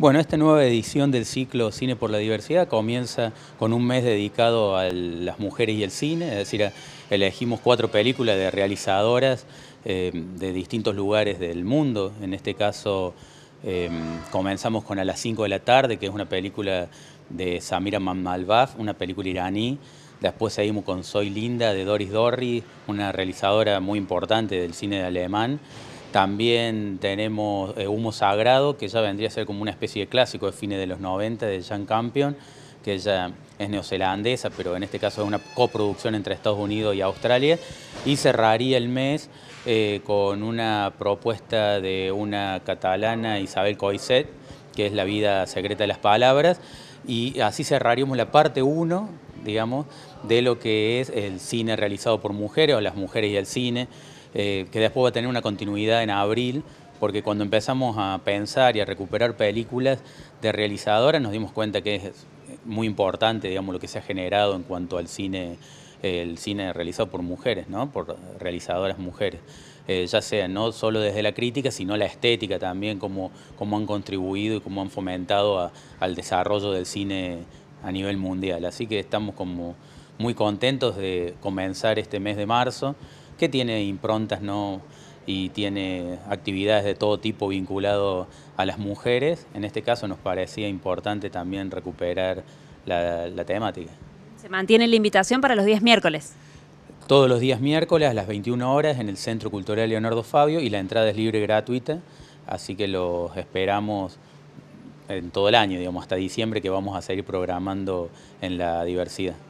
Bueno, esta nueva edición del ciclo Cine por la Diversidad comienza con un mes dedicado a las mujeres y el cine, es decir, elegimos cuatro películas de realizadoras eh, de distintos lugares del mundo, en este caso eh, comenzamos con A las 5 de la tarde, que es una película de Samira Mammalbaf, una película iraní, después seguimos con Soy Linda de Doris Dorri, una realizadora muy importante del cine alemán, también tenemos eh, Humo Sagrado, que ya vendría a ser como una especie de clásico de fines de los 90 de Jean Campion, que ya es neozelandesa, pero en este caso es una coproducción entre Estados Unidos y Australia. Y cerraría el mes eh, con una propuesta de una catalana, Isabel Coiset, que es La vida secreta de las palabras. Y así cerraríamos la parte 1, digamos, de lo que es el cine realizado por mujeres o las mujeres y el cine eh, que después va a tener una continuidad en abril, porque cuando empezamos a pensar y a recuperar películas de realizadoras nos dimos cuenta que es muy importante, digamos, lo que se ha generado en cuanto al cine el cine realizado por mujeres, ¿no? por realizadoras mujeres, eh, ya sea no solo desde la crítica, sino la estética también, como han contribuido y cómo han fomentado al desarrollo del cine a nivel mundial. Así que estamos como muy contentos de comenzar este mes de marzo que tiene improntas ¿no? y tiene actividades de todo tipo vinculado a las mujeres. En este caso nos parecía importante también recuperar la, la temática. ¿Se mantiene la invitación para los días miércoles? Todos los días miércoles a las 21 horas en el Centro Cultural Leonardo Fabio y la entrada es libre y gratuita, así que los esperamos en todo el año, digamos, hasta diciembre que vamos a seguir programando en la diversidad.